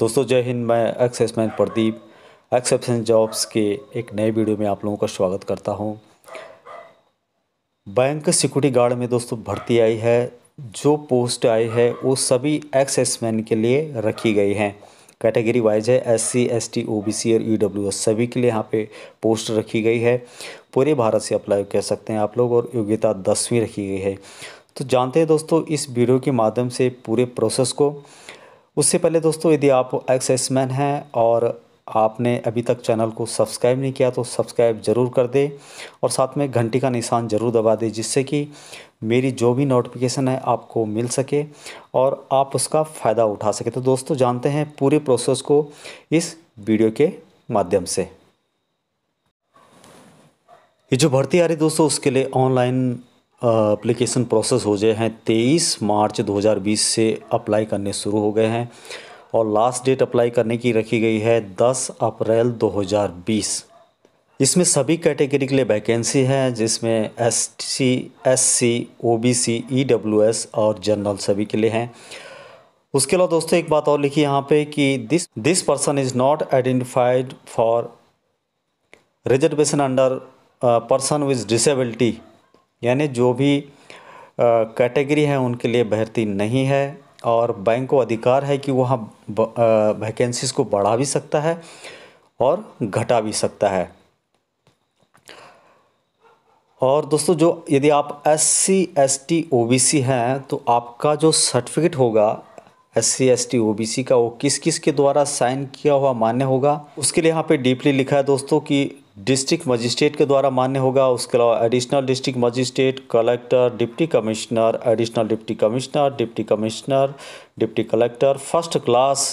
दोस्तों जय हिंद मैं एक्सेसमैन प्रदीप एक्सेप्शन जॉब्स के एक नए वीडियो में आप लोगों का स्वागत करता हूं बैंक सिक्योरिटी गार्ड में दोस्तों भर्ती आई है जो पोस्ट आई है वो सभी एक्सेसमैन के लिए रखी गई हैं कैटेगरी वाइज है S C S T O B C और ई डब्ल्यू एस सभी के लिए यहाँ पे पोस्ट रखी गई है पूरे भारत से अप्लाई कर सकते हैं आप लोग और योग्यता दसवीं रखी गई है तो जानते हैं दोस्तों इस वीडियो के माध्यम से पूरे प्रोसेस को उससे पहले दोस्तों यदि आप एक्सेसमैन हैं और आपने अभी तक चैनल को सब्सक्राइब नहीं किया तो सब्सक्राइब ज़रूर कर दें और साथ में घंटी का निशान ज़रूर दबा दें जिससे कि मेरी जो भी नोटिफिकेशन है आपको मिल सके और आप उसका फ़ायदा उठा सके तो दोस्तों जानते हैं पूरे प्रोसेस को इस वीडियो के माध्यम से ये जो भर्ती आ रही दोस्तों उसके लिए ऑनलाइन अप्लीकेशन प्रोसेस हो गए हैं तेईस मार्च 2020 से अप्लाई करने शुरू हो गए हैं और लास्ट डेट अप्लाई करने की रखी गई है 10 अप्रैल 2020 इसमें सभी कैटेगरी के लिए वैकेंसी है जिसमें S C S C O B C E W S और जनरल सभी के लिए हैं उसके अलावा दोस्तों एक बात और लिखी यहाँ पे कि this this person is not identified for reservation under person with disability यानी जो भी कैटेगरी है उनके लिए भर्ती नहीं है और बैंक को अधिकार है कि वहाँ वैकेंसीज को बढ़ा भी सकता है और घटा भी सकता है और दोस्तों जो यदि आप S C S T O B C हैं तो आपका जो सर्टिफिकेट होगा S C S T O B C का वो किस किस के द्वारा साइन किया हुआ मान्य होगा उसके लिए यहाँ पे डीपली लिखा है दोस्तों कि डिस्ट्रिक्ट मजिस्ट्रेट के द्वारा मान्य होगा उसके अलावा additional district magistrate collector deputy commissioner additional deputy commissioner deputy commissioner deputy collector first class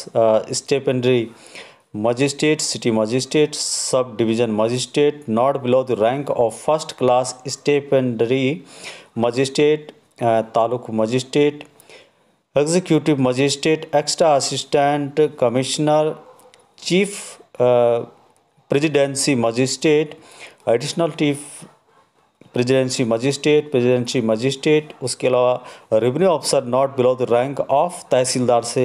stipendiary magistrate city magistrate sub division magistrate not below the rank of first class stipendiary magistrate taluk magistrate executive magistrate extra assistant commissioner chief presidency magistrate additional chief presidency magistrate presidency magistrate उसके अलावा revenue officer not below the rank of tehsildar से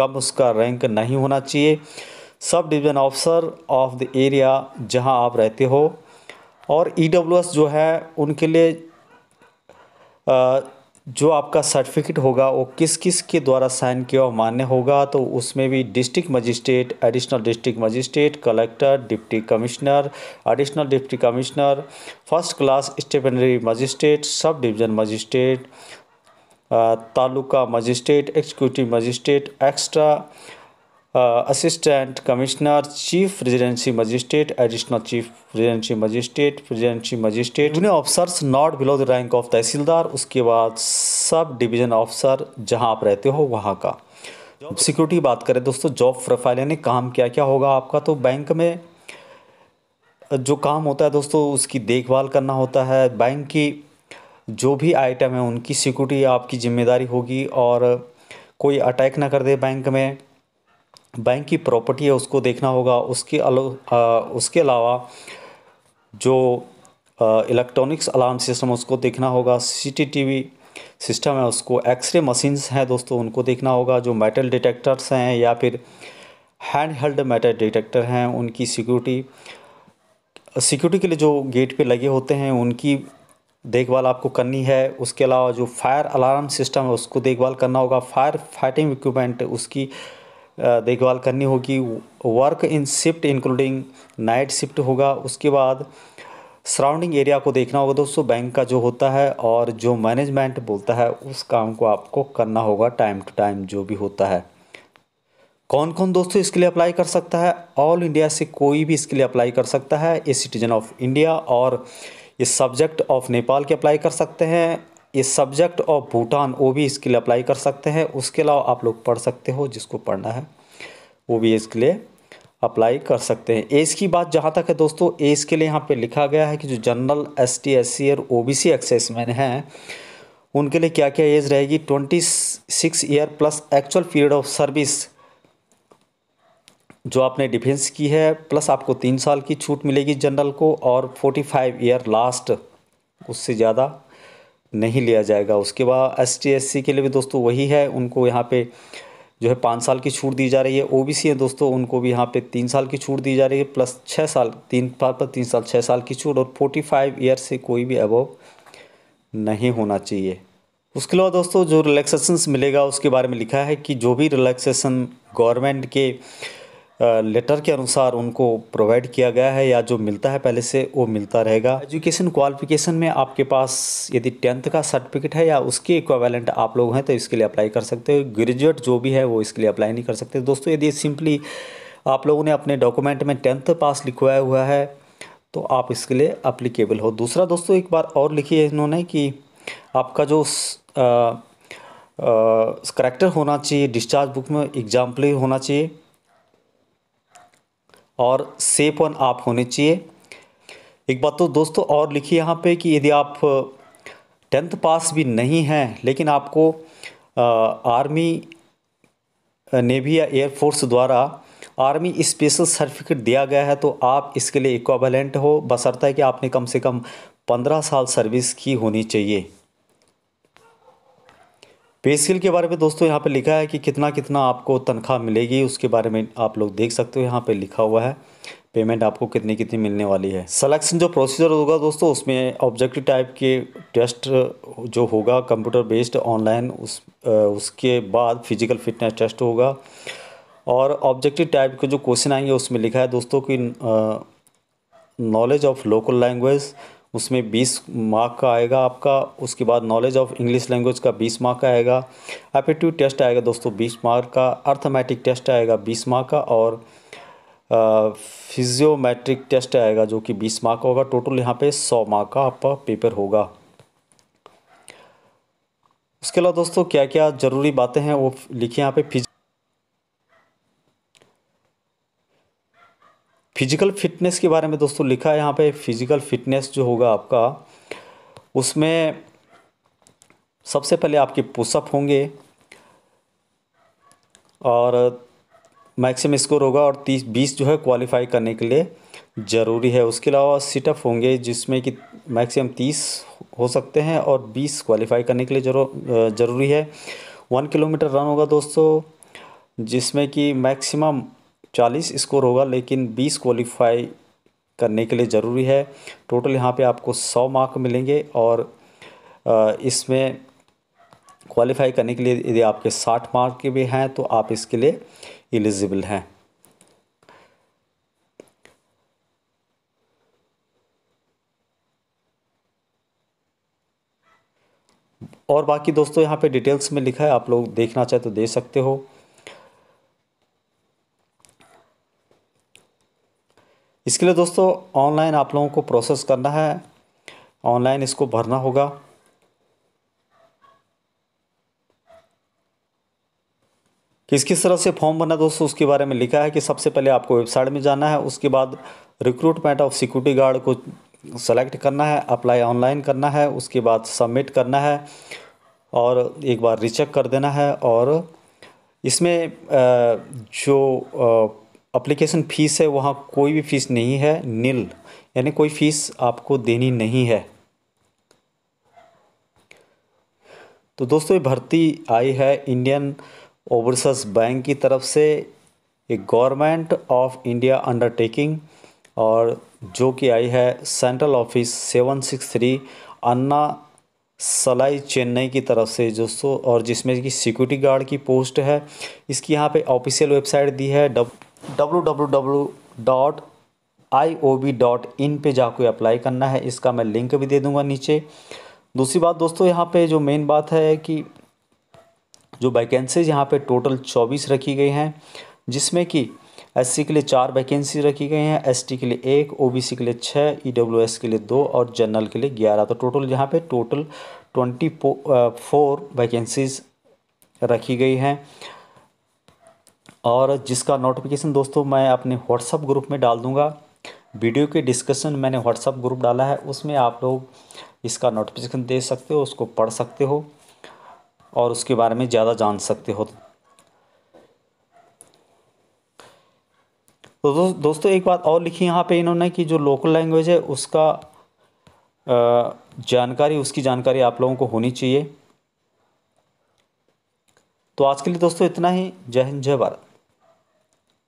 कम उसका rank नहीं होना चाहिए sub division officer of the area जहां आप रहते हो और ई e जो है उनके लिए जो आपका सर्टिफिकेट होगा वो किस किस के द्वारा साइन किया और मान्य होगा तो उसमें भी district magistrate additional district magistrate collector deputy commissioner additional deputy commissioner first class stipendiary magistrate sub division magistrate taluka magistrate executive magistrate extra assistant commissioner chief residency magistrate additional chief residency magistrate residency magistrate junior officers not below the rank of tehsildar उसके बाद sub division officer जहां आप रहते हो वहां का job security बात करें दोस्तों जॉब प्रोफाइल यानी काम क्या क्या होगा आपका तो बैंक में जो काम होता है दोस्तों उसकी देखभाल करना होता है बैंक की जो भी आइटम है उनकी सिक्योरिटी आपकी जिम्मेदारी होगी और कोई अटैक ना कर दे बैंक में बैंक की प्रॉपर्टी है उसको देखना होगा उसके अलो आ, उसके अलावा जो इलेक्ट्रॉनिक्स अलार्म सिस्टम उसको देखना होगा सीसीटीवी सिस्टम है उसको एक्सरे मशीन्स हैं दोस्तों उनको देखना होगा जो मेटल डिटेक्टर्स हैं या फिर हैंड हेल्ड मेटल डिटेक्टर हैं उनकी सिक्योरिटी सिक्योरिटी के लिए जो गेट पे लगे होते हैं उनकी देखभाल आपको करनी है उसके अलावा जो फायर अलार्म सिस्टम है उसको देखभाल करना होगा फायर फाइटिंग इक्विपमेंट उसकी देखभाल करनी होगी work in shift including night shift होगा उसके बाद सराउंडिंग एरिया को देखना होगा दोस्तों बैंक का जो होता है और जो मैनेजमेंट बोलता है उस काम को आपको करना होगा टाइम टू टाइम जो भी होता है कौन कौन दोस्तों इसके लिए अप्लाई कर सकता है ऑल इंडिया से कोई भी इसके लिए अप्लाई कर सकता है ए सिटीजन ऑफ इंडिया और ये सब्जेक्ट ऑफ नेपाल के अप्लाई कर सकते हैं ये सब्जेक्ट ऑफ भूटान वो भी इसके लिए अप्लाई कर सकते हैं उसके अलावा आप लोग पढ़ सकते हो जिसको पढ़ना है वो भी इसके लिए अप्लाई कर सकते हैं एज की बात जहाँ तक है दोस्तों एज के लिए यहाँ पे लिखा गया है कि जो general S T S C और ओ बी सी एक्सेसमैन हैं उनके लिए क्या क्या एज रहेगी twenty six year plus actual period of service जो आपने डिफेंस की है प्लस आपको तीन साल की छूट मिलेगी जनरल को और फोर्टी फाइव ईयर लास्ट उससे ज़्यादा नहीं लिया जाएगा उसके बाद एस टी के लिए भी दोस्तों वही है उनको यहाँ पे जो है पाँच साल की छूट दी जा रही है ओ बी सी है दोस्तों उनको भी यहाँ पे तीन साल की छूट दी जा रही है प्लस छः साल तीन पार पर तीन साल छः साल की छूट और फोर्टी फाइव ईयर से कोई भी अबव नहीं होना चाहिए उसके अलावा दोस्तों जो रिलैक्सेशंस मिलेगा उसके बारे में लिखा है कि जो भी रिलैक्सेशन गवर्नमेंट के लेटर के अनुसार उनको प्रोवाइड किया गया है या जो मिलता है पहले से वो मिलता रहेगा एजुकेशन क्वालिफिकेशन में आपके पास यदि टेंथ का सर्टिफिकेट है या उसके इक्वावेलेंट आप लोग हैं तो इसके लिए अप्लाई कर सकते हो ग्रेजुएट जो भी है वो इसके लिए अप्लाई नहीं कर सकते दोस्तों यदि सिंपली आप लोगों ने अपने डॉक्यूमेंट में टेंथ पास लिखवाया हुआ है तो आप इसके लिए अप्लीकेबल हो दूसरा दोस्तों एक बार और लिखी है इन्होंने कि आपका जो करेक्टर होना चाहिए डिस्चार्ज बुक में एग्जाम्पल होना चाहिए और सेफ ऑन आप होने चाहिए एक बात तो दोस्तों और लिखिए यहाँ पे कि यदि आप टेंथ पास भी नहीं हैं लेकिन आपको आर्मी नेवी या एयरफोर्स द्वारा आर्मी स्पेशल सर्टिफिकेट दिया गया है तो आप इसके लिए इक्वाबलेंट हो बसरता है कि आपने कम से कम पंद्रह साल सर्विस की होनी चाहिए पे स्केल के बारे में दोस्तों यहाँ पे लिखा है कि कितना कितना आपको तनख्वाह मिलेगी उसके बारे में आप लोग देख सकते हो यहाँ पे लिखा हुआ है पेमेंट आपको कितनी कितनी मिलने वाली है सलेक्शन जो प्रोसीजर होगा दोस्तों उसमें ऑब्जेक्टिव टाइप के टेस्ट जो होगा कंप्यूटर बेस्ड ऑनलाइन उस उसके बाद फिजिकल फिटनेस टेस्ट होगा और ऑब्जेक्टिव टाइप के जो क्वेश्चन आएंगे उसमें लिखा है दोस्तों की नॉलेज ऑफ लोकल लैंग्वेज उसमें बीस मार्क का आएगा आपका उसके बाद नॉलेज ऑफ इंग्लिश लैंग्वेज का बीस मार्क का आएगा एप्टीट्यूड टेस्ट आएगा दोस्तों बीस मार्क का अर्थमेटिक टेस्ट आएगा बीस मार्क का और फिजियोमेट्रिक टेस्ट आएगा जो कि बीस मार्क का होगा टोटल यहाँ पे सौ मार्क का आपका पेपर होगा उसके अलावा दोस्तों क्या क्या ज़रूरी बातें हैं वो लिखी यहाँ पे फिजिक फिजिकल फिटनेस के बारे में दोस्तों लिखा है यहाँ पे फिजिकल फिटनेस जो होगा आपका उसमें सबसे पहले आपके पुशअप होंगे और मैक्सिमम स्कोर होगा और तीस बीस जो है क्वालिफाई करने के लिए ज़रूरी है उसके अलावा सिटअप होंगे जिसमें कि मैक्सिमम तीस हो सकते हैं और बीस क्वालिफाई करने के लिए जरूर ज़रूरी है वन किलोमीटर रन होगा दोस्तों जिसमें कि मैक्सिमम चालीस स्कोर होगा लेकिन बीस क्वालिफाई करने के लिए ज़रूरी है टोटल यहाँ पे आपको सौ मार्क मिलेंगे और इसमें क्वालिफाई करने के लिए यदि आपके साठ मार्क के भी हैं तो आप इसके लिए एलिजिबल हैं और बाकी दोस्तों यहाँ पे डिटेल्स में लिखा है आप लोग देखना चाहे तो दे सकते हो इसके लिए दोस्तों ऑनलाइन आप लोगों को प्रोसेस करना है ऑनलाइन इसको भरना होगा किस किस तरह से फॉर्म भरना दोस्तों उसके बारे में लिखा है कि सबसे पहले आपको वेबसाइट में जाना है उसके बाद रिक्रूटमेंट ऑफ सिक्योरिटी गार्ड को सेलेक्ट करना है अप्लाई ऑनलाइन करना है उसके बाद सबमिट करना है और एक बार रिचेक कर देना है और इसमें जो अप्लीकेशन फ़ीस है वहाँ कोई भी फ़ीस नहीं है नील यानी कोई फ़ीस आपको देनी नहीं है तो दोस्तों ये भर्ती आई है इंडियन ओवरसीज बैंक की तरफ से एक गवर्नमेंट ऑफ इंडिया अंडरटेकिंग और जो कि आई है central office seven six three Anna Salai Chennai की तरफ से दोस्तों और जिसमें कि सिक्योरिटी गार्ड की पोस्ट है इसकी यहाँ पे ऑफिशियल वेबसाइट दी है डब www.iob.in पे जाकर अप्लाई करना है इसका मैं लिंक भी दे दूंगा नीचे दूसरी बात दोस्तों यहाँ पे जो मेन बात है कि जो वैकेंसीज यहाँ पे टोटल चौबीस रखी गई हैं जिसमें कि एस के लिए चार वैकेंसी रखी गई हैं एस के लिए एक ओ के लिए छः ई e के लिए दो और जनरल के लिए ग्यारह तो टोटल यहाँ पे टोटल ट्वेंटी फोर वैकेंसीज रखी गई हैं और जिसका नोटिफिकेशन दोस्तों मैं अपने व्हाट्सअप ग्रुप में डाल दूंगा वीडियो के डिस्कशन मैंने व्हाट्सअप ग्रुप डाला है उसमें आप लोग इसका नोटिफिकेशन दे सकते हो उसको पढ़ सकते हो और उसके बारे में ज़्यादा जान सकते हो तो दो, दोस्तों एक बात और लिखी यहाँ पे इन्होंने कि जो लोकल लैंग्वेज है उसका जानकारी उसकी जानकारी आप लोगों को होनी चाहिए तो आज के लिए दोस्तों इतना ही जय हिंद जय भारत